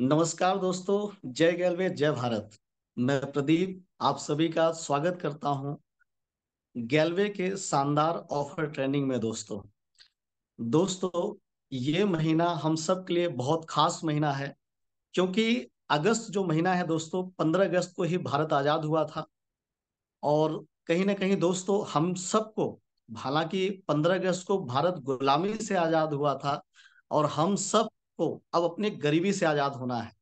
नमस्कार दोस्तों जय गैलवे जय भारत मैं प्रदीप आप सभी का स्वागत करता हूं गैलवे के शानदार ऑफर ट्रेनिंग में दोस्तों दोस्तों ये महीना हम सब के लिए बहुत खास महीना है क्योंकि अगस्त जो महीना है दोस्तों पंद्रह अगस्त को ही भारत आजाद हुआ था और कहीं ना कहीं दोस्तों हम सबको हालांकि पंद्रह अगस्त को भारत गुलामी से आजाद हुआ था और हम सब को तो अब अपने गरीबी से आज़ाद होना है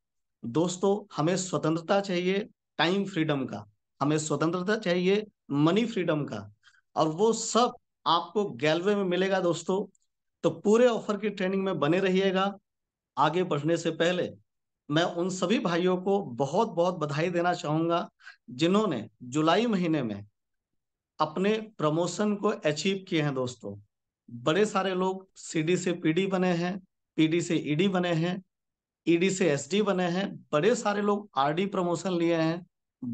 दोस्तों हमें स्वतंत्रता चाहिए टाइम फ्रीडम का हमें स्वतंत्रता चाहिए मनी फ्रीडम का और वो सब आपको गैलवे में मिलेगा दोस्तों तो पूरे ऑफर की ट्रेनिंग में बने रहिएगा आगे बढ़ने से पहले मैं उन सभी भाइयों को बहुत बहुत बधाई देना चाहूंगा जिन्होंने जुलाई महीने में अपने प्रमोशन को अचीव किए हैं दोस्तों बड़े सारे लोग सीडी से पीडी बने हैं पीडी से ईडी e बने हैं ईडी e से एसडी बने हैं बड़े सारे लोग आरडी प्रमोशन लिए हैं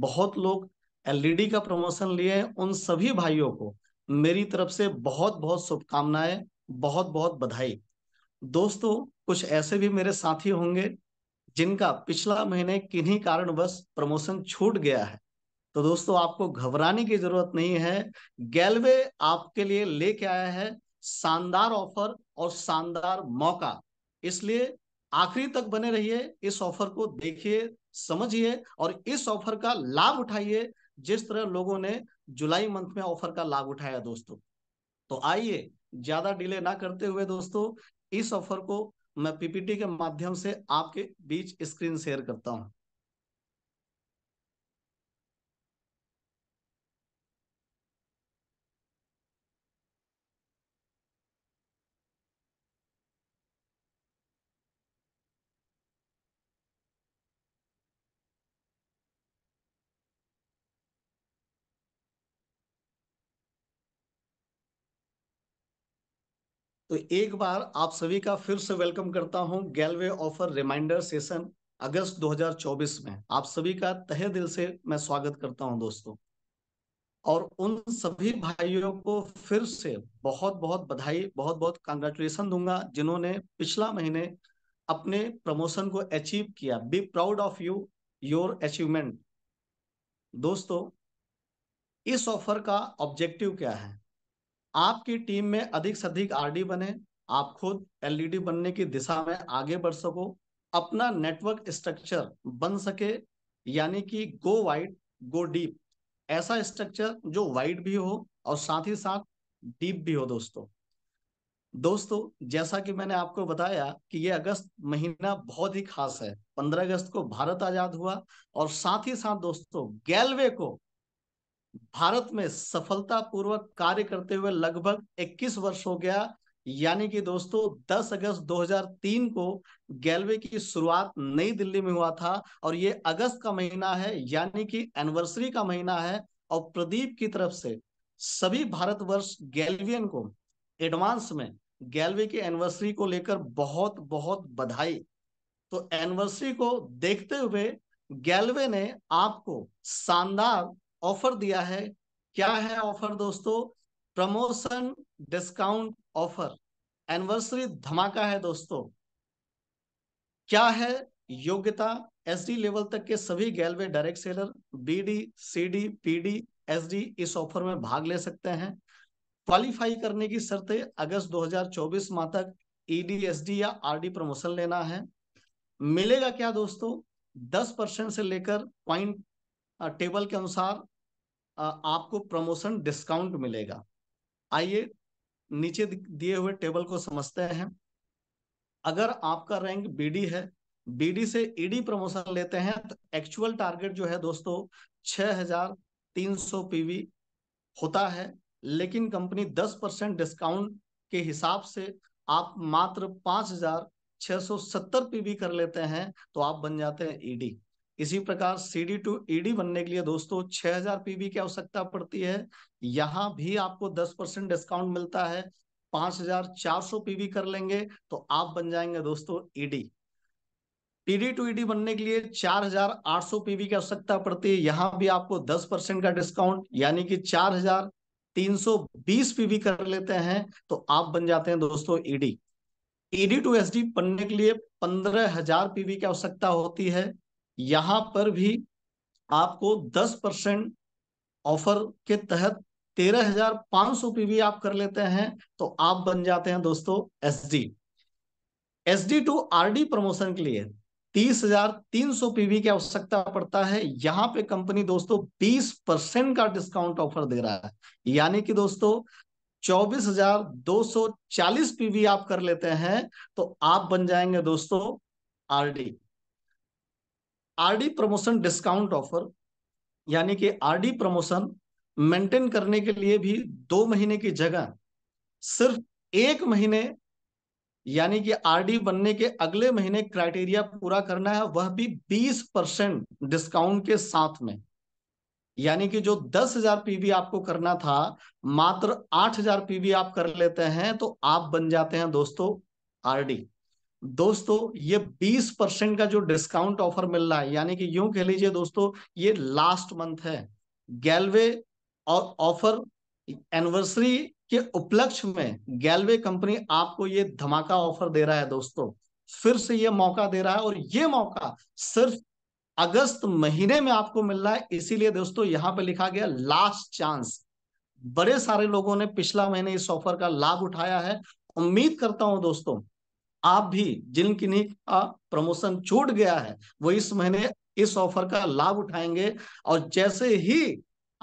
बहुत लोग एलईडी का प्रमोशन लिए हैं उन सभी भाइयों को मेरी तरफ से बहुत बहुत शुभकामनाएं बहुत बहुत बधाई दोस्तों कुछ ऐसे भी मेरे साथी होंगे जिनका पिछला महीने किन्हीं कारणवश प्रमोशन छूट गया है तो दोस्तों आपको घबराने की जरूरत नहीं है गैलवे आपके लिए लेके आया है शानदार ऑफर और शानदार मौका इसलिए आखिरी तक बने रहिए इस ऑफर को देखिए समझिए और इस ऑफर का लाभ उठाइए जिस तरह लोगों ने जुलाई मंथ में ऑफर का लाभ उठाया दोस्तों तो आइए ज्यादा डिले ना करते हुए दोस्तों इस ऑफर को मैं पीपीटी के माध्यम से आपके बीच स्क्रीन शेयर करता हूं तो एक बार आप सभी का फिर से वेलकम करता हूं गैलवे ऑफर रिमाइंडर सेशन अगस्त 2024 में आप सभी का तहे दिल से मैं स्वागत करता हूं दोस्तों और उन सभी भाइयों को फिर से बहुत बहुत बधाई बहुत बहुत कंग्रेचुलेसन दूंगा जिन्होंने पिछला महीने अपने प्रमोशन को अचीव किया be proud of you your achievement दोस्तों इस ऑफर का ऑब्जेक्टिव क्या है आपकी टीम में अधिक से अधिक आरडी बने आप खुद एलईडी बनने की दिशा में आगे बढ़ सको अपना नेटवर्क स्ट्रक्चर बन सके यानी कि गो वाइड गो डीप ऐसा स्ट्रक्चर जो वाइड भी हो और साथ ही साथ डीप भी हो दोस्तों दोस्तों जैसा कि मैंने आपको बताया कि ये अगस्त महीना बहुत ही खास है 15 अगस्त को भारत आजाद हुआ और साथ ही साथ दोस्तों गैलवे को भारत में सफलतापूर्वक कार्य करते हुए लगभग 21 वर्ष हो गया यानी कि दोस्तों 10 अगस्त 2003 को गैलवे की शुरुआत नई दिल्ली में हुआ था और ये अगस्त का महीना है यानी कि एनिवर्सरी का महीना है और प्रदीप की तरफ से सभी भारतवर्ष गैलवियन को एडवांस में गैलवे की एनिवर्सरी को लेकर बहुत बहुत बधाई तो एनिवर्सरी को देखते हुए गैलवे ने आपको शानदार ऑफर दिया है क्या है ऑफर दोस्तों प्रमोशन डिस्काउंट ऑफर एनिवर्सरी धमाका है दोस्तों क्या है योग्यता एसडी लेवल तक के सभी गैलवे direct seller BD CD PD SD इस ऑफर में भाग ले सकते हैं क्वालिफाई करने की शर्तें अगस्त 2024 माह तक ईडीएसडी या आरडी प्रमोशन लेना है मिलेगा क्या दोस्तों 10 परसेंट से लेकर पॉइंट टेबल के अनुसार आपको प्रमोशन डिस्काउंट मिलेगा आइए नीचे दिए हुए टेबल को समझते हैं अगर आपका रैंक बीडी है बीडी से ईडी e प्रमोशन लेते हैं तो एक्चुअल टारगेट जो है दोस्तों 6300 पीवी होता है लेकिन कंपनी 10 परसेंट डिस्काउंट के हिसाब से आप मात्र 5670 पीवी कर लेते हैं तो आप बन जाते हैं ईडी e इसी प्रकार सी डी टू ईडी बनने के लिए दोस्तों 6000 पीबी की आवश्यकता पड़ती है यहाँ भी आपको 10 परसेंट डिस्काउंट मिलता है 5400 पीबी कर लेंगे तो आप बन जाएंगे दोस्तों ईडी पीडी टू ईडी बनने के लिए 4800 पीबी की आवश्यकता पड़ती है यहाँ भी आपको 10 परसेंट का डिस्काउंट यानी कि 4320 पीबी कर लेते हैं तो आप बन जाते हैं दोस्तों ईडी ईडी टू डी बनने के लिए 15000 पीबी की आवश्यकता होती है यहां पर भी आपको 10 परसेंट ऑफर के तहत तेरह हजार पांच सौ पीवी आप कर लेते हैं तो आप बन जाते हैं दोस्तों S D S D to R D promotion के लिए तीस हजार तीन सौ पीवी की आवश्यकता पड़ता है यहां पे कंपनी दोस्तों बीस परसेंट का डिस्काउंट ऑफर दे रहा है यानी कि दोस्तों चौबीस हजार दो सौ चालीस पीवी आप कर लेते हैं तो आप बन जाएंगे दोस्तों RD RD promotion discount offer यानी कि आरडी प्रमोशन मेंटेन करने के लिए भी दो महीने की जगह सिर्फ एक महीने यानी कि आरडी बनने के अगले महीने क्राइटेरिया पूरा करना है वह भी 20 परसेंट डिस्काउंट के साथ में यानी कि जो 10,000 पीवी आपको करना था मात्र 8,000 पीवी आप कर लेते हैं तो आप बन जाते हैं दोस्तों आरडी दोस्तों ये 20 परसेंट का जो डिस्काउंट ऑफर मिल रहा है यानी कि यूं कह लीजिए दोस्तों ये लास्ट मंथ है गैलवे और ऑफर एनिवर्सरी के उपलक्ष्य में गैलवे कंपनी आपको ये धमाका ऑफर दे रहा है दोस्तों फिर से ये मौका दे रहा है और ये मौका सिर्फ अगस्त महीने में आपको मिल रहा है इसीलिए दोस्तों यहां पे लिखा गया लास्ट चांस बड़े सारे लोगों ने पिछला महीने इस ऑफर का लाभ उठाया है उम्मीद करता हूं दोस्तों आप भी जिन किन्हीं का प्रमोशन छूट गया है वो इस महीने इस ऑफर का लाभ उठाएंगे और जैसे ही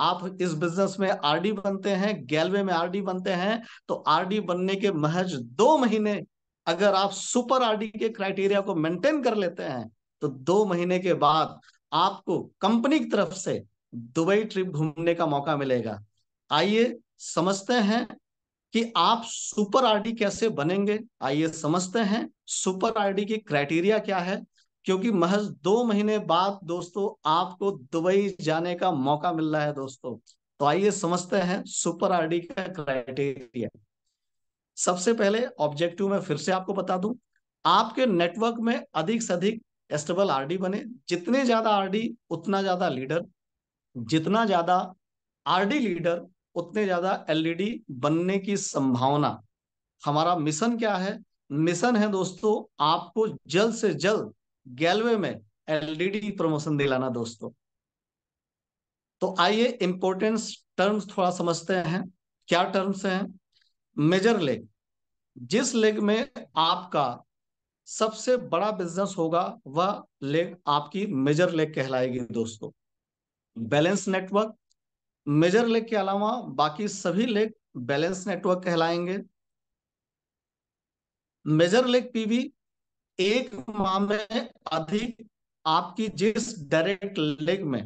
आप इस बिजनेस में आरडी बनते हैं गैलवे में आरडी बनते हैं तो आरडी बनने के महज दो महीने अगर आप सुपर आरडी के क्राइटेरिया को मेंटेन कर लेते हैं तो दो महीने के बाद आपको कंपनी की तरफ से दुबई ट्रिप घूमने का मौका मिलेगा आइए समझते हैं कि आप सुपर आरडी कैसे बनेंगे आइए समझते हैं सुपर आरडी की क्राइटेरिया क्या है क्योंकि महज दो महीने बाद दोस्तों आपको दुबई जाने का मौका मिल रहा है दोस्तों तो आइए समझते हैं सुपर आरडी का क्राइटेरिया सबसे पहले ऑब्जेक्टिव में फिर से आपको बता दूं आपके नेटवर्क में अधिक से अधिक एस्टेबल आरडी बने जितने ज्यादा आरडी उतना ज्यादा लीडर जितना ज्यादा आरडी लीडर उतने ज्यादा एलईडी बनने की संभावना हमारा मिशन क्या है मिशन है दोस्तों आपको जल्द से जल्द गैलवे में एलईडी प्रमोशन दिलाना दोस्तों तो आइए इंपोर्टेंस टर्म्स थोड़ा समझते हैं क्या टर्म्स हैं मेजर लेग जिस लेग में आपका सबसे बड़ा बिजनेस होगा वह लेग आपकी मेजर लेग कहलाएगी दोस्तों बैलेंस नेटवर्क मेजर लेग के अलावा बाकी सभी लेग बैलेंस नेटवर्क कहलाएंगे मेजर लेग पीवी एक माह में अधिक आपकी जिस डायरेक्ट लेग में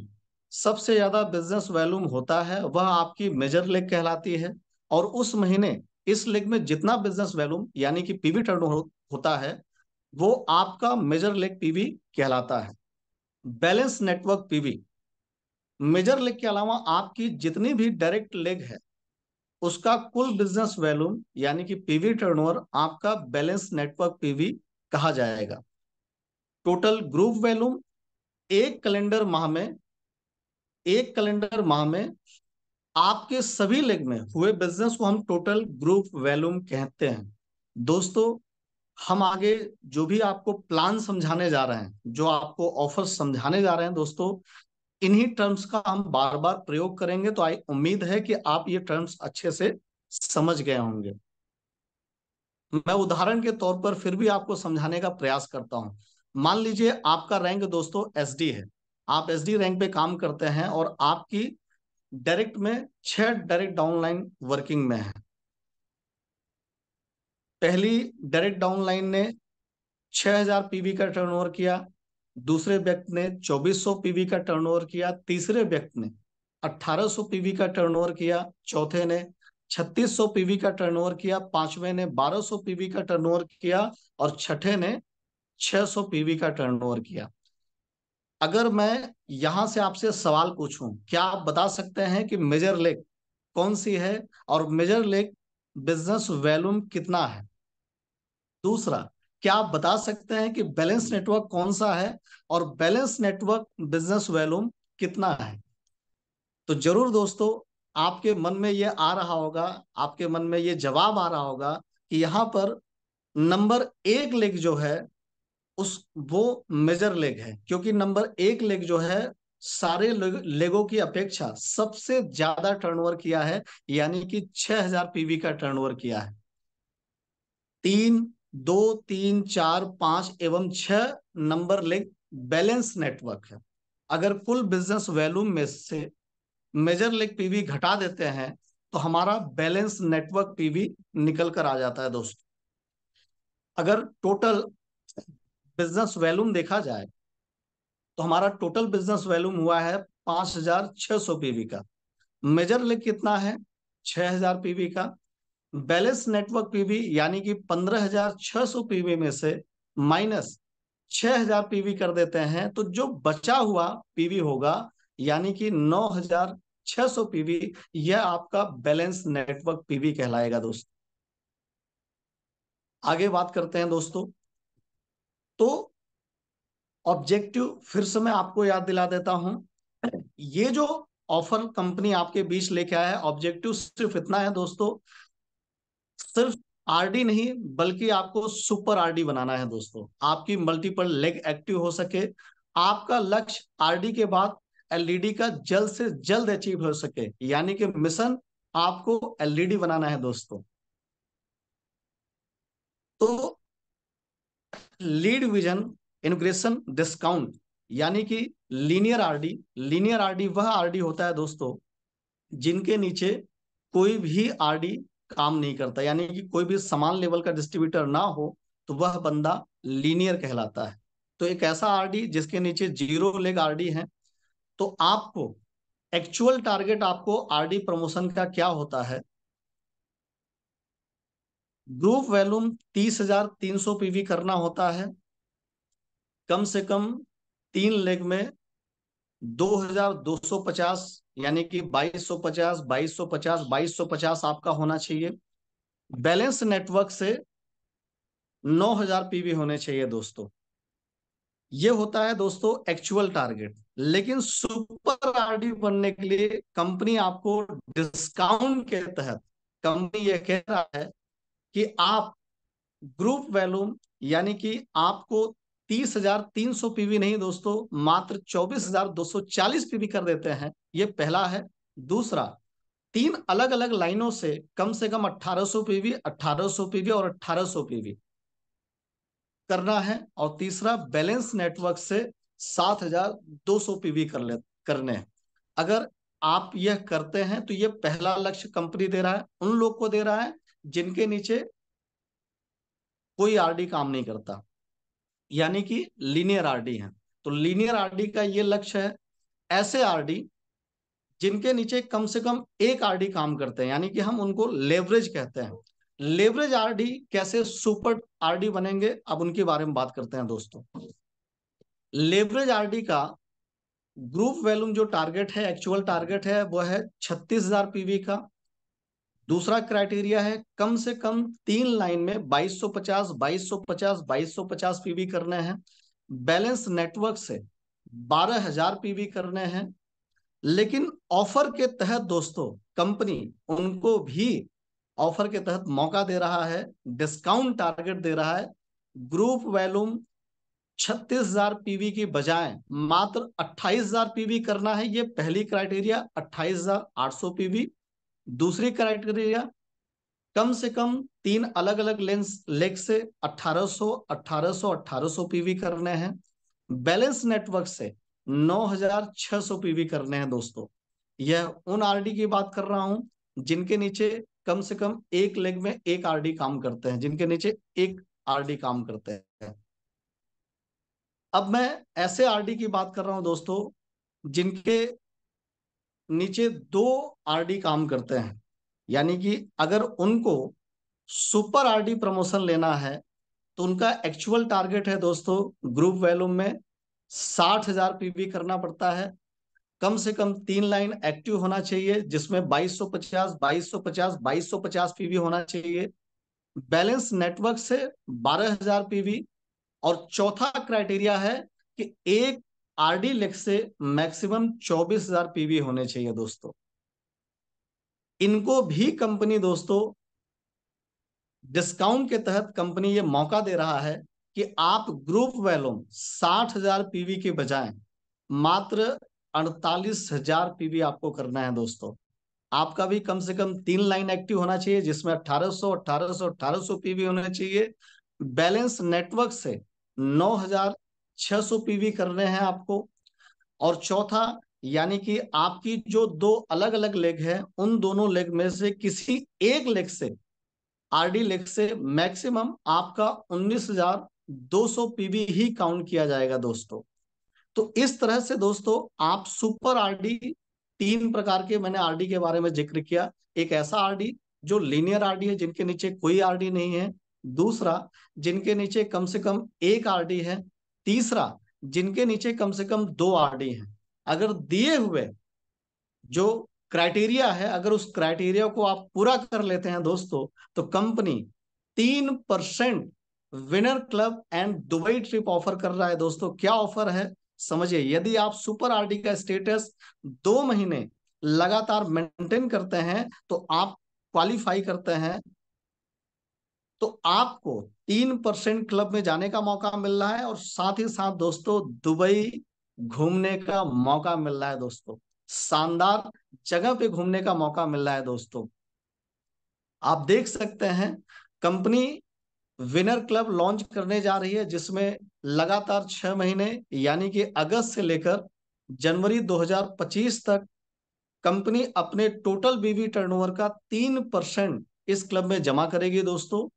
सबसे ज्यादा बिजनेस वॉल्यूम होता है वह आपकी मेजर लेग कहलाती है और उस महीने इस लेग में जितना बिजनेस वॉल्यूम यानी कि पीवी टर्न होता है वो आपका मेजर लेग पीवी कहलाता है balance network PV major leg के अलावा आपकी जितनी भी डायरेक्ट लेग है उसका कुल बिजनेस वैल्यूम यानी कि पीवी टर्नओवर आपका बैलेंस नेटवर्क पीवी कहा जाएगा टोटल ग्रुप वैल्यूम एक कैलेंडर माह में एक कैलेंडर माह में आपके सभी लेग में हुए बिजनेस को हम टोटल ग्रुप वैल्यूम कहते हैं दोस्तों हम आगे जो भी आपको प्लान समझाने जा रहे हैं जो आपको ऑफर समझाने जा रहे हैं दोस्तों इन्हीं टर्म्स का हम बार बार प्रयोग करेंगे तो आई उम्मीद है कि आप ये टर्म्स अच्छे से समझ गए होंगे मैं उदाहरण के तौर पर फिर भी आपको समझाने का प्रयास करता हूं मान लीजिए आपका रैंक दोस्तों एस है आप एस रैंक पे काम करते हैं और आपकी डायरेक्ट में छह डायरेक्ट डाउनलाइन वर्किंग में है पहली डायरेक्ट डाउनलाइन ने 6000 पीवी का टर्नओवर किया दूसरे व्यक्ति ने 2400 पीवी का टर्नओवर किया तीसरे व्यक्ति ने 1800 पीवी का टर्नओवर किया चौथे ने 3600 पीवी का टर्नओवर किया पांचवे ने 1200 पीवी का टर्नओवर किया और छठे ने 600 पीवी का टर्नओवर किया अगर मैं यहां से आपसे सवाल पूछूं क्या आप बता सकते हैं कि मेजर लेक कौन सी है और मेजर लेक बिजनेस वैल्यूम कितना है दूसरा क्या आप बता सकते हैं कि बैलेंस नेटवर्क कौन सा है और बैलेंस नेटवर्क बिजनेस वैल्यूम कितना है तो जरूर दोस्तों आपके मन में ये आ रहा होगा आपके मन में ये जवाब आ रहा होगा कि यहाँ पर नंबर एक लेग जो है उस वो मेजर लेग है क्योंकि नंबर एक लेग जो है सारे लेगो लेगों की अपेक्षा सबसे ज्यादा टर्नओवर किया है यानी कि 6000 पीवी का टर्नओवर किया है तीन दो तीन चार पांच एवं छ नंबर लेग बैलेंस नेटवर्क है अगर कुल बिजनेस वैल्यूम में से मेजर लेग पीवी घटा देते हैं तो हमारा बैलेंस नेटवर्क पीवी निकल कर आ जाता है दोस्तों अगर टोटल बिजनेस वैल्यूम देखा जाए तो हमारा टोटल बिजनेस वैल्यूम हुआ है पांच हजार छह सौ पीवी का मेजर लेग कितना है छह हजार पीवी का बैलेंस नेटवर्क पीवी यानी कि 15,600 पीवी में से माइनस 6,000 पीवी कर देते हैं तो जो बचा हुआ पीवी होगा यानी कि 9,600 पीवी यह आपका बैलेंस नेटवर्क पीवी कहलाएगा दोस्तों आगे बात करते हैं दोस्तों तो ऑब्जेक्टिव फिर से मैं आपको याद दिला देता हूं ये जो ऑफर कंपनी आपके बीच लेके आया है ऑब्जेक्टिव सिर्फ इतना है दोस्तों सिर्फ आरडी नहीं बल्कि आपको सुपर आरडी बनाना है दोस्तों आपकी मल्टीपल लेग एक्टिव हो सके आपका लक्ष्य आरडी के बाद एलईडी का जल्द से जल्द अचीव हो सके यानी कि मिशन आपको एलईडी बनाना है दोस्तों तो लीड विजन इनग्रेशन डिस्काउंट यानी कि लीनियर आरडी लीनियर आरडी वह आरडी होता है दोस्तों जिनके नीचे कोई भी आरडी काम नहीं करता यानी कि कोई भी समान लेवल का डिस्ट्रीब्यूटर ना हो तो वह बंदा लीनियर कहलाता है तो एक ऐसा आर जिसके नीचे जीरो लेग आर है तो आपको एक्चुअल टारगेट आपको आर प्रमोशन का क्या होता है ग्रुप वैल्यूम तीस हजार तीन सौ पीवी करना होता है कम से कम तीन लेग में दो हजार दो सौ पचास यानी कि 2250 2250 2250 आपका होना चाहिए बैलेंस नेटवर्क से 9000 पीवी होने चाहिए दोस्तों ये होता है दोस्तों एक्चुअल टारगेट लेकिन सुपर आरडी बनने के लिए कंपनी आपको डिस्काउंट के तहत कंपनी ये कह रहा है कि आप ग्रुप वैल्यूम यानी कि आपको तीस हजार तीन सौ पीवी नहीं दोस्तों मात्र चौबीस हजार दो सौ चालीस पीवी कर देते हैं ये पहला है दूसरा तीन अलग अलग लाइनों से कम से कम अठारह सौ पीवी अठारह सौ पीवी और अठारह सौ पीवी करना है और तीसरा बैलेंस नेटवर्क से सात हजार दो सौ पीवी कर ले करने हैं अगर आप यह करते हैं तो यह पहला लक्ष्य कंपनी दे रहा है उन लोग को दे रहा है जिनके नीचे कोई आरडी काम नहीं करता यानी कि लीनियर आरडी है तो लीनियर आरडी का ये लक्ष्य है ऐसे आरडी जिनके नीचे कम से कम एक आरडी काम करते हैं यानी कि हम उनको लेवरेज कहते हैं लेवरेज आरडी कैसे सुपर आरडी बनेंगे अब उनके बारे में बात करते हैं दोस्तों लेवरेज आरडी का ग्रुप वैल्यूम जो टारगेट है एक्चुअल टारगेट है वो है छत्तीस हजार पीवी का दूसरा क्राइटेरिया है कम से कम तीन लाइन में 2250 2250 2250 पीवी करने हैं बैलेंस नेटवर्क से 12000 पीवी करने हैं लेकिन ऑफर के तहत दोस्तों कंपनी उनको भी ऑफर के तहत मौका दे रहा है डिस्काउंट टारगेट दे रहा है ग्रुप वैल्यूम 36000 पीवी की बजाय मात्र 28000 पीवी करना है ये पहली क्राइटेरिया 28800 पीवी दूसरी क्राइटेरिया कम से कम तीन अलग अलग लेंस लेग से 1800 1800 1800 पीवी करने हैं बैलेंस नेटवर्क से 9600 पीवी करने हैं दोस्तों यह उन आरडी की बात कर रहा हूं जिनके नीचे कम से कम एक लेग में एक आरडी काम करते हैं जिनके नीचे एक आरडी काम करते हैं अब मैं ऐसे आरडी की बात कर रहा हूं दोस्तों जिनके नीचे दो आरडी काम करते हैं यानी कि अगर उनको सुपर आरडी प्रमोशन लेना है तो उनका एक्चुअल टारगेट है दोस्तों ग्रुप वैल्यूम में साठ हजार पीबी करना पड़ता है कम से कम तीन लाइन एक्टिव होना चाहिए जिसमें 2250 2250 2250 पीवी होना चाहिए बैलेंस नेटवर्क से 12000 पीवी और चौथा क्राइटेरिया है कि एक आरडी लेक से मैक्सिमम 24,000 पीवी होने चाहिए दोस्तों इनको भी कंपनी दोस्तों डिस्काउंट के तहत कंपनी ये मौका दे रहा है कि आप ग्रुप वैलोम 60,000 पीवी के बजाय मात्र 48,000 पीवी आपको करना है दोस्तों आपका भी कम से कम तीन लाइन एक्टिव होना चाहिए जिसमें 1800 1800 1800 पीवी होना चाहिए बैलेंस नेटवर्क से हजार 600 पीवी करने हैं आपको और चौथा यानी कि आपकी जो दो अलग अलग लेग है उन दोनों लेग में से किसी एक लेग से आरडी लेग से मैक्सिमम आपका 19,200 पीवी ही काउंट किया जाएगा दोस्तों तो इस तरह से दोस्तों आप सुपर आरडी तीन प्रकार के मैंने आरडी के बारे में जिक्र किया एक ऐसा आरडी जो लीनियर आरडी है जिनके नीचे कोई आरडी नहीं है दूसरा जिनके नीचे कम से कम एक आरडी है तीसरा जिनके नीचे कम से कम दो आरडी हैं अगर दिए हुए जो क्राइटेरिया है अगर उस क्राइटेरिया को आप पूरा कर लेते हैं दोस्तों तो कंपनी तीन percent winner club and Dubai trip offer कर रहा है दोस्तों क्या ऑफर है समझिए यदि आप सुपर आरडी का स्टेटस दो महीने लगातार मेंटेन करते हैं तो आप क्वालिफाई करते हैं तो आपको तीन परसेंट क्लब में जाने का मौका मिल रहा है और साथ ही साथ दोस्तों दुबई घूमने का मौका मिल रहा है दोस्तों शानदार जगह पे घूमने का मौका मिल रहा है दोस्तों आप देख सकते हैं कंपनी विनर क्लब लॉन्च करने जा रही है जिसमें लगातार छह महीने यानी कि अगस्त से लेकर जनवरी 2025 तक कंपनी अपने टोटल बीवी टर्नओवर का तीन परसेंट इस क्लब में जमा करेगी दोस्तों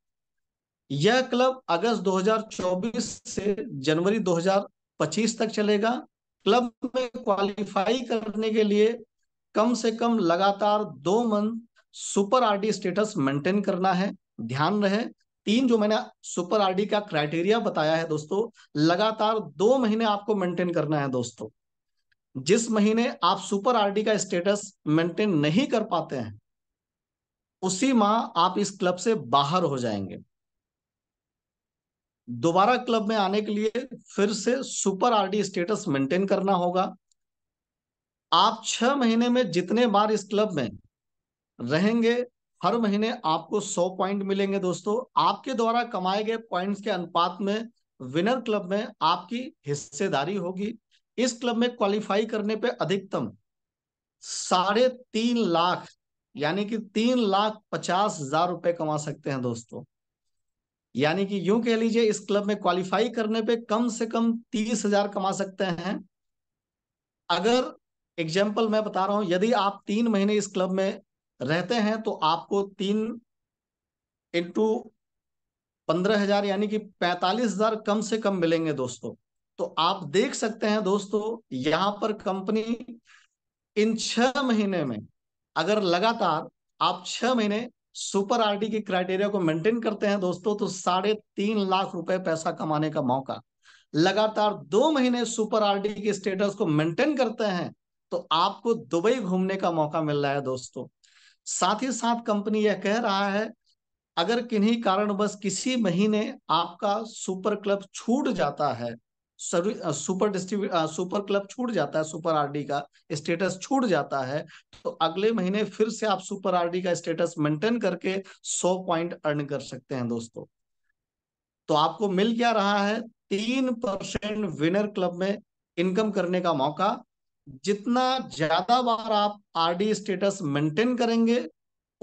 यह क्लब अगस्त 2024 से जनवरी 2025 तक चलेगा क्लब में क्वालिफाई करने के लिए कम से कम लगातार दो month super RD status maintain करना है ध्यान रहे तीन जो मैंने सुपर आरडी का क्राइटेरिया बताया है दोस्तों लगातार दो महीने आपको मेंटेन करना है दोस्तों जिस महीने आप सुपर आरडी का स्टेटस मेंटेन नहीं कर पाते हैं उसी माह आप इस क्लब से बाहर हो जाएंगे दोबारा क्लब में आने के लिए फिर से सुपर आरडी स्टेटस मेंटेन करना होगा आप छह महीने में जितने बार इस क्लब में रहेंगे हर महीने आपको सौ पॉइंट मिलेंगे दोस्तों आपके द्वारा कमाए गए पॉइंट्स के अनुपात में विनर क्लब में आपकी हिस्सेदारी होगी इस क्लब में क्वालिफाई करने पे अधिकतम साढ़े तीन लाख यानी कि तीन लाख पचास हजार रुपए कमा सकते हैं दोस्तों यानी कि यूं कह लीजिए इस क्लब में क्वालिफाई करने पे कम से कम तीस हजार कमा सकते हैं अगर एग्जाम्पल मैं बता रहा हूं यदि आप तीन महीने इस क्लब में रहते हैं तो आपको तीन इंटू पंद्रह हजार यानी कि पैंतालीस हजार कम से कम मिलेंगे दोस्तों तो आप देख सकते हैं दोस्तों यहां पर कंपनी इन छह महीने में अगर लगातार आप छह महीने सुपर आरडी के क्राइटेरिया को मेंटेन करते हैं दोस्तों तो साढ़े तीन लाख रुपए पैसा कमाने का मौका लगातार दो महीने सुपर आरडी के स्टेटस को मेंटेन करते हैं तो आपको दुबई घूमने का मौका मिल रहा है दोस्तों साथ ही साथ कंपनी यह कह रहा है अगर किन्हीं कारणवश किसी महीने आपका सुपर क्लब छूट जाता है सुपर डिस्ट्रीब्यूट सुपर क्लब छूट जाता है सुपर आरडी का स्टेटस छूट जाता है तो अगले महीने फिर से आप सुपर आरडी का स्टेटस मेंटेन करके 100 पॉइंट अर्न कर सकते हैं दोस्तों तो आपको मिल क्या रहा है तीन परसेंट विनर क्लब में इनकम करने का मौका जितना ज्यादा बार आप आरडी स्टेटस मेंटेन करेंगे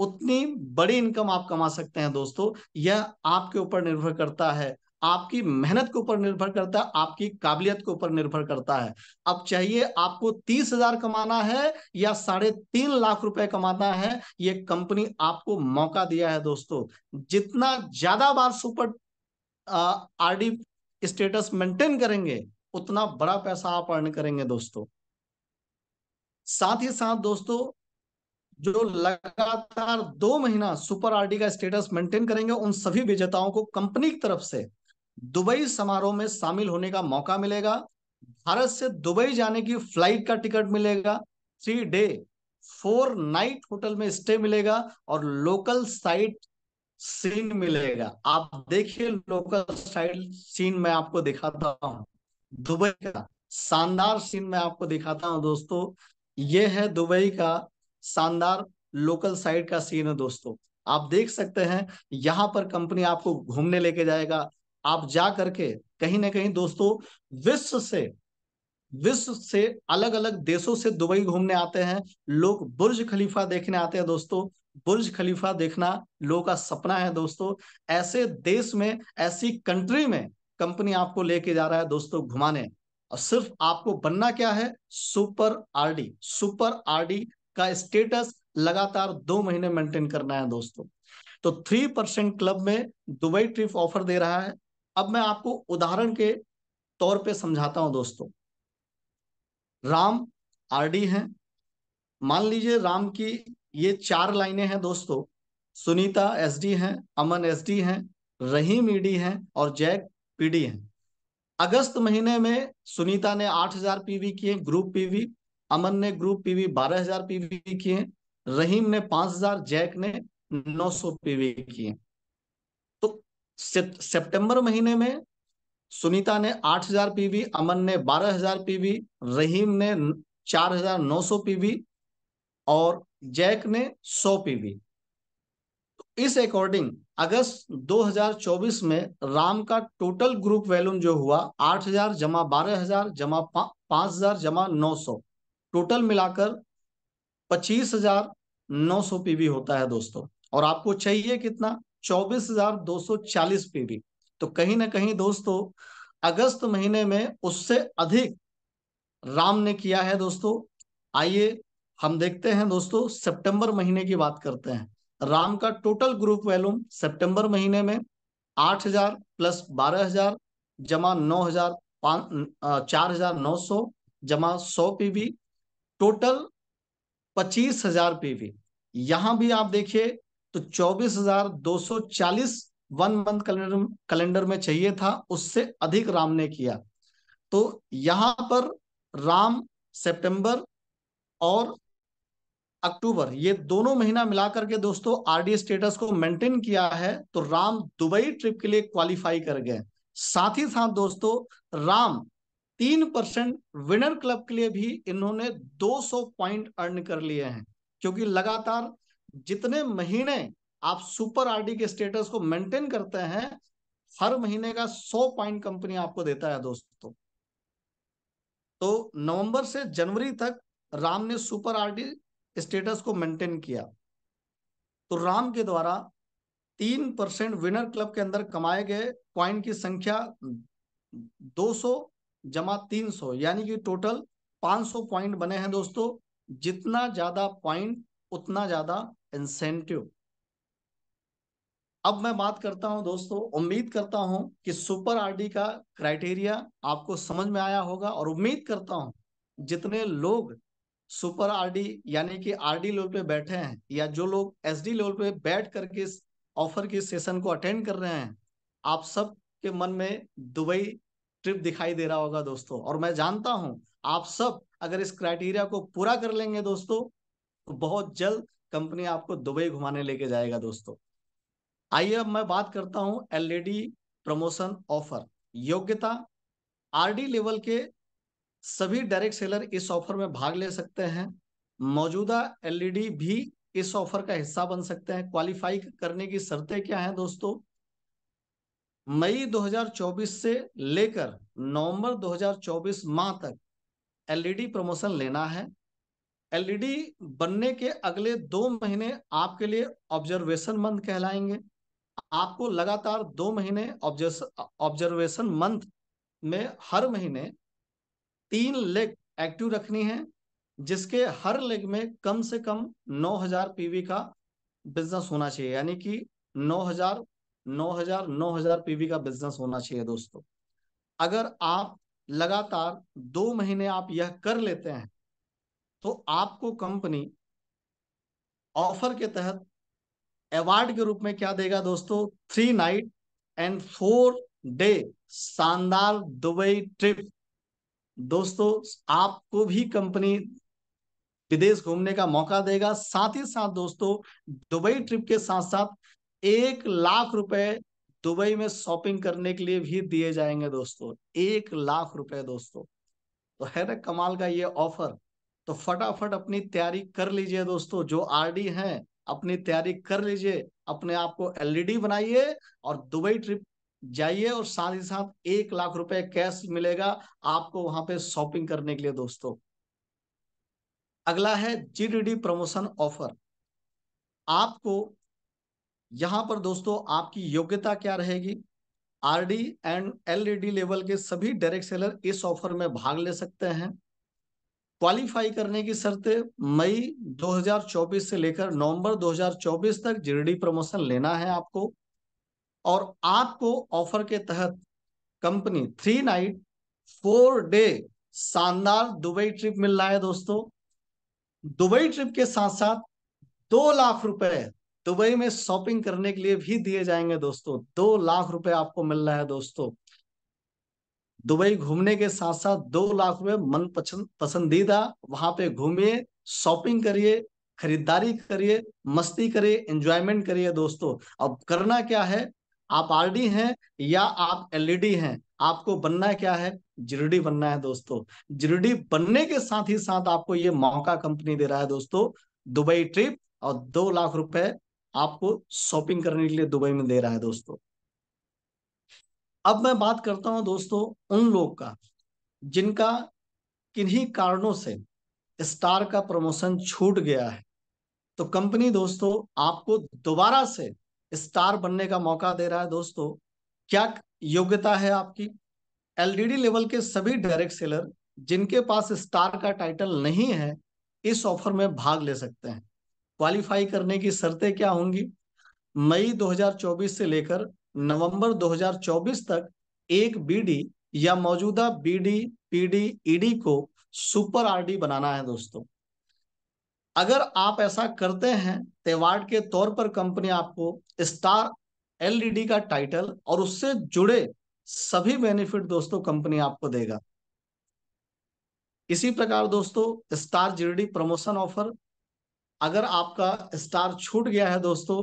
उतनी बड़ी इनकम आप कमा सकते हैं दोस्तों यह आपके ऊपर निर्भर करता है आपकी मेहनत के ऊपर निर्भर करता है आपकी काबिलियत के ऊपर निर्भर करता है अब चाहिए आपको तीस हजार कमाना है या साढ़े तीन लाख रुपए कमाना है ये कंपनी आपको मौका दिया है दोस्तों जितना ज्यादा बार सुपर आरडी स्टेटस मेंटेन करेंगे उतना बड़ा पैसा आप अर्न करेंगे दोस्तों साथ ही साथ दोस्तों जो लगातार दो महीना सुपर आरडी का स्टेटस मेंटेन करेंगे उन सभी विजेताओं को कंपनी की तरफ से दुबई समारोह में शामिल होने का मौका मिलेगा भारत से दुबई जाने की फ्लाइट का टिकट मिलेगा three day four night hotel में स्टे मिलेगा और लोकल साइट सीन मिलेगा आप देखिए लोकल साइट सीन मैं आपको दिखाता हूँ दुबई का शानदार सीन मैं आपको दिखाता हूँ दोस्तों ये है दुबई का शानदार लोकल साइड का सीन है दोस्तों आप देख सकते हैं यहाँ पर कंपनी आपको घूमने लेके जाएगा आप जा करके कहीं ना कहीं दोस्तों विश्व से विश्व से अलग अलग देशों से दुबई घूमने आते हैं लोग बुर्ज खलीफा देखने आते हैं दोस्तों बुर्ज खलीफा देखना लोगों का सपना है दोस्तों ऐसे देश में ऐसी कंट्री में कंपनी आपको लेके जा रहा है दोस्तों घुमाने और सिर्फ आपको बनना क्या है सुपर आरडी सुपर आरडी का स्टेटस लगातार दो महीने मेंटेन करना है दोस्तों तो थ्री परसेंट क्लब में दुबई ट्रिप ऑफर दे रहा है अब मैं आपको उदाहरण के तौर पे समझाता हूं दोस्तों राम आरडी हैं मान लीजिए राम की ये चार लाइनें हैं दोस्तों सुनीता एसडी हैं अमन एसडी हैं रहीम ईडी हैं और जैक पीडी हैं अगस्त महीने में सुनीता ने 8000 पीवी किए ग्रुप पीवी अमन ने ग्रुप पीवी 12000 पीवी किए रहीम ने 5000 जैक ने 900 पीवी किए सितंबर महीने में सुनीता ने 8000 पीवी अमन ने 12000 पीवी रहीम ने 4900 पीवी और जैक ने 100 पीवी तो इस अकॉर्डिंग अगस्त 2024 में राम का टोटल ग्रुप वैल्यूम जो हुआ 8000 जमा 12000 जमा 5000 जमा 900 टोटल मिलाकर 25900 पीवी होता है दोस्तों और आपको चाहिए कितना 24,240 पीबी तो कहीं ना कहीं दोस्तों अगस्त महीने में उससे अधिक राम ने किया है दोस्तों आइए हम देखते हैं दोस्तों सितंबर महीने की बात करते हैं राम का टोटल ग्रुप वैल्यूम सितंबर महीने में 8000 प्लस 12000 जमा 9000 4900 जमा 100 पीवी टोटल 25000 पीवी यहां भी आप देखिए तो 24,240 वन मंथ कैलेंडर कैलेंडर में चाहिए था उससे अधिक राम ने किया तो यहां पर राम सितंबर और अक्टूबर ये दोनों महीना मिलाकर के दोस्तों आरडी स्टेटस को मेंटेन किया है तो राम दुबई ट्रिप के लिए क्वालिफाई कर गए साथ ही साथ दोस्तों राम तीन परसेंट विनर क्लब के लिए भी इन्होंने 200 पॉइंट अर्न कर लिए हैं क्योंकि लगातार जितने महीने आप सुपर आरडी के स्टेटस को मेंटेन करते हैं हर महीने का सौ पॉइंट कंपनी आपको देता है दोस्तों तो नवंबर से जनवरी तक राम ने सुपर आरडी स्टेटस को मेंटेन किया तो राम के द्वारा तीन परसेंट विनर क्लब के अंदर कमाए गए पॉइंट की संख्या 200 जमा 300 यानी कि टोटल 500 पॉइंट बने हैं दोस्तों जितना ज्यादा पॉइंट उतना ज्यादा इंसेंटिव अब मैं बात करता हूं दोस्तों उम्मीद करता हूं कि सुपर आरडी का क्राइटेरिया आपको समझ में आया होगा और उम्मीद करता हूं जितने लोग सुपर आरडी यानी कि आरडी लेवल पे बैठे हैं या जो लोग एसडी लेवल पे बैठ करके इस ऑफर के सेशन को अटेंड कर रहे हैं आप सब के मन में दुबई ट्रिप दिखाई दे रहा होगा दोस्तों और मैं जानता हूं आप सब अगर इस क्राइटेरिया को पूरा कर लेंगे दोस्तों तो बहुत जल्द कंपनी आपको दुबई घुमाने लेके जाएगा दोस्तों आइए अब मैं बात करता हूं एलईडी प्रमोशन ऑफर योग्यता आरडी लेवल के सभी डायरेक्ट सेलर इस ऑफर में भाग ले सकते हैं मौजूदा एलईडी भी इस ऑफर का हिस्सा बन सकते हैं क्वालिफाई करने की शर्तें क्या हैं दोस्तों मई 2024 से लेकर नवंबर 2024 माह तक एलईडी प्रमोशन लेना है एलईडी बनने के अगले दो महीने आपके लिए ऑब्जर्वेशन मंथ कहलाएंगे आपको लगातार दो महीने ऑब्जर्वेशन मंथ में हर महीने तीन लेग एक्टिव रखनी है जिसके हर लेग में कम से कम 9000 पीवी का बिजनेस होना चाहिए यानी कि 9000 9000 9000 पीवी का बिजनेस होना चाहिए दोस्तों अगर आप लगातार दो महीने आप यह कर लेते हैं तो आपको कंपनी ऑफर के तहत अवार्ड के रूप में क्या देगा दोस्तों three night and four day शानदार दुबई ट्रिप दोस्तों आपको भी कंपनी विदेश घूमने का मौका देगा साथ ही साथ दोस्तों दुबई ट्रिप के साथ साथ एक लाख रुपए दुबई में शॉपिंग करने के लिए भी दिए जाएंगे दोस्तों एक लाख रुपए दोस्तों तो है ना कमाल का ये ऑफर तो फटाफट अपनी तैयारी कर लीजिए दोस्तों जो आरडी हैं अपनी तैयारी कर लीजिए अपने आप को एलईडी बनाइए और दुबई ट्रिप जाइए और साथ ही साथ एक लाख रुपए कैश मिलेगा आपको वहां पे शॉपिंग करने के लिए दोस्तों अगला है जीडीडी प्रमोशन ऑफर आपको यहां पर दोस्तों आपकी योग्यता क्या रहेगी आरडी एंड एलईडी लेवल के सभी डायरेक्ट सेलर इस ऑफर में भाग ले सकते हैं क्वालिफाई करने की शर्तें मई 2024 से लेकर नवंबर 2024 तक जीडी प्रमोशन लेना है आपको और आपको ऑफर के तहत company three night four day शानदार दुबई ट्रिप मिल रहा है दोस्तों दुबई ट्रिप के साथ साथ दो लाख रुपए दुबई में शॉपिंग करने के लिए भी दिए जाएंगे दोस्तों दो लाख रुपए आपको मिल रहा है दोस्तों दुबई घूमने के साथ साथ दो लाख रुपए मन पसंद पसंदीदा वहां पे घूमिए शॉपिंग करिए खरीदारी करिए मस्ती करिए एंजॉयमेंट करिए दोस्तों अब करना क्या है आप आरडी हैं या आप एलईडी हैं आपको बनना क्या है जिरडी बनना है दोस्तों जिरडी बनने के साथ ही साथ आपको ये मौका कंपनी दे रहा है दोस्तों दुबई ट्रिप और दो लाख रुपए आपको शॉपिंग करने के लिए दुबई में दे रहा है दोस्तों अब मैं बात करता हूं दोस्तों उन लोग का जिनका किन्हीं कारणों से स्टार का प्रमोशन छूट गया है तो कंपनी दोस्तों आपको दोबारा से स्टार बनने का मौका दे रहा है दोस्तों क्या योग्यता है आपकी एलडीडी लेवल के सभी डायरेक्ट सेलर जिनके पास स्टार का टाइटल नहीं है इस ऑफर में भाग ले सकते हैं क्वालिफाई करने की शर्तें क्या होंगी मई 2024 से लेकर नवंबर 2024 तक एक बीडी या मौजूदा बीडी पीडी ईडी को सुपर आरडी बनाना है दोस्तों अगर आप ऐसा करते हैं तो अवार्ड के तौर पर कंपनी आपको स्टार एलईडी का टाइटल और उससे जुड़े सभी बेनिफिट दोस्तों कंपनी आपको देगा इसी प्रकार दोस्तों स्टार जीडी प्रमोशन ऑफर अगर आपका स्टार छूट गया है दोस्तों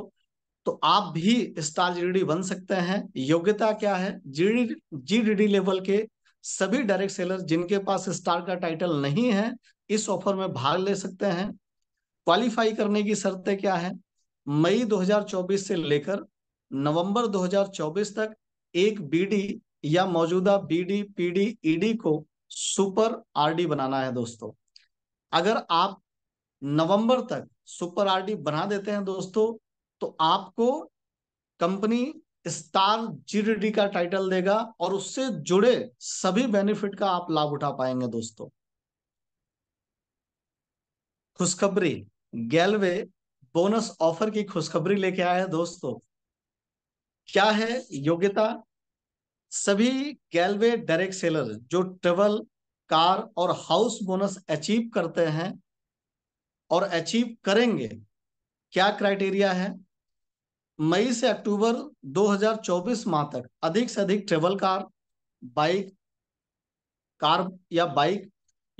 तो आप भी स्टार जीडी बन सकते हैं योग्यता क्या है डी जी लेवल के सभी डायरेक्ट सेलर जिनके पास स्टार का टाइटल नहीं है इस ऑफर में भाग ले सकते हैं क्वालिफाई करने की शर्तें क्या है मई 2024 से लेकर नवंबर 2024 तक एक बीडी या मौजूदा बीडी पीडी ईडी को सुपर आरडी बनाना है दोस्तों अगर आप नवंबर तक सुपर आरडी बना देते हैं दोस्तों तो आपको कंपनी स्टार जीडीडी का टाइटल देगा और उससे जुड़े सभी बेनिफिट का आप लाभ उठा पाएंगे दोस्तों खुशखबरी गैलवे बोनस ऑफर की खुशखबरी लेके आया है दोस्तों क्या है योग्यता सभी गैलवे डायरेक्ट सेलर जो ट्रेवल कार और हाउस बोनस अचीव करते हैं और अचीव करेंगे क्या क्राइटेरिया है मई से अक्टूबर 2024 माह तक अधिक से अधिक ट्रेवल कार बाइक कार या बाइक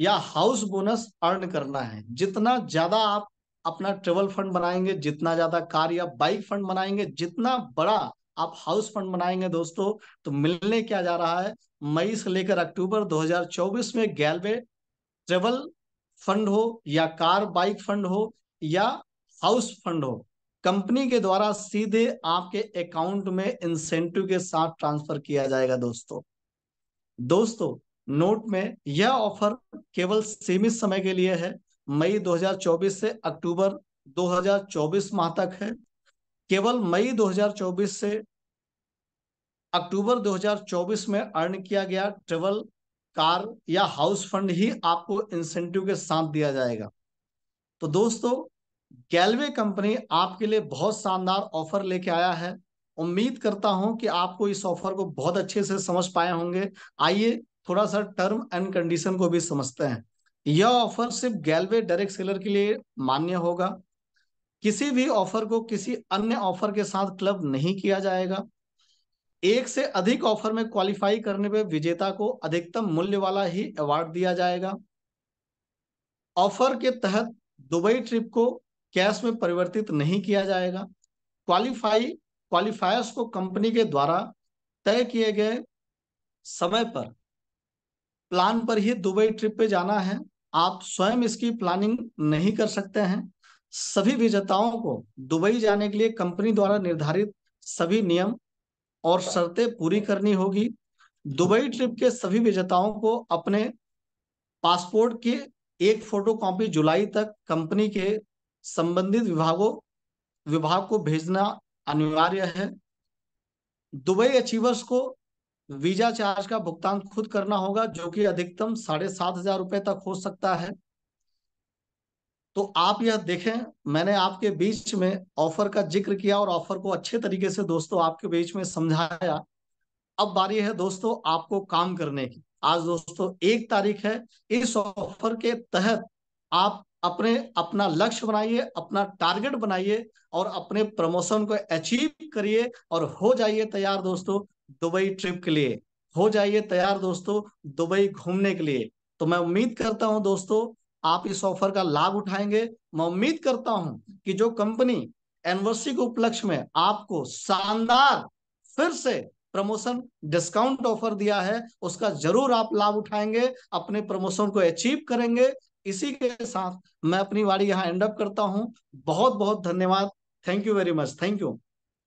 या हाउस बोनस अर्न करना है जितना ज्यादा आप अपना ट्रेवल फंड बनाएंगे जितना ज्यादा कार या बाइक फंड बनाएंगे जितना बड़ा आप हाउस फंड बनाएंगे दोस्तों तो मिलने क्या जा रहा है मई से लेकर अक्टूबर 2024 में गैलवे ट्रेवल फंड हो या कार बाइक फंड हो या हाउस फंड हो कंपनी के द्वारा सीधे आपके अकाउंट में इंसेंटिव के साथ ट्रांसफर किया जाएगा दोस्तों दोस्तों नोट में यह ऑफर केवल सीमित समय के लिए है मई 2024 से अक्टूबर 2024 माह तक है केवल मई 2024 से अक्टूबर 2024 में अर्न किया गया ट्रेवल कार या हाउस फंड ही आपको इंसेंटिव के साथ दिया जाएगा तो दोस्तों गैलवे कंपनी आपके लिए बहुत शानदार ऑफर लेके आया है उम्मीद करता हूं कि आपको इस ऑफर को बहुत अच्छे से समझ पाए होंगे आइए थोड़ा सा टर्म एंड कंडीशन को भी समझते हैं यह ऑफर सिर्फ गैलवे डायरेक्ट सेलर के लिए मान्य होगा किसी भी ऑफर को किसी अन्य ऑफर के साथ क्लब नहीं किया जाएगा एक से अधिक ऑफर में क्वालिफाई करने पर विजेता को अधिकतम मूल्य वाला ही अवार्ड दिया जाएगा ऑफर के तहत दुबई ट्रिप को कैश में परिवर्तित नहीं किया जाएगा क्वालिफाई क्वालिफायर्स को कंपनी के द्वारा तय किए गए समय पर प्लान पर ही दुबई ट्रिप पे जाना है आप स्वयं इसकी प्लानिंग नहीं कर सकते हैं सभी विजेताओं को दुबई जाने के लिए कंपनी द्वारा निर्धारित सभी नियम और शर्तें पूरी करनी होगी दुबई ट्रिप के सभी विजेताओं को अपने पासपोर्ट के एक फोटो कॉपी जुलाई तक कंपनी के संबंधित विभागों विभाग को भेजना अनिवार्य है दुबई अचीवर्स को वीजा चार्ज का भुगतान खुद करना होगा जो कि अधिकतम साढ़े सात हजार रुपए तक हो सकता है तो आप यह देखें मैंने आपके बीच में ऑफर का जिक्र किया और ऑफर को अच्छे तरीके से दोस्तों आपके बीच में समझाया अब बारी है दोस्तों आपको काम करने की आज दोस्तों एक तारीख है इस ऑफर के तहत आप अपने अपना लक्ष्य बनाइए अपना टारगेट बनाइए और अपने प्रमोशन को अचीव करिए और हो जाइए तैयार दोस्तों दुबई ट्रिप के लिए हो जाइए तैयार दोस्तों दुबई घूमने के लिए तो मैं उम्मीद करता हूं दोस्तों आप इस ऑफर का लाभ उठाएंगे मैं उम्मीद करता हूं कि जो कंपनी एनिवर्सरी के उपलक्ष्य में आपको शानदार फिर से प्रमोशन डिस्काउंट ऑफर दिया है उसका जरूर आप लाभ उठाएंगे अपने प्रमोशन को अचीव करेंगे इसी के साथ मैं अपनी वाड़ी यहाँ एंड अप करता हूँ बहुत बहुत धन्यवाद thank you very much thank you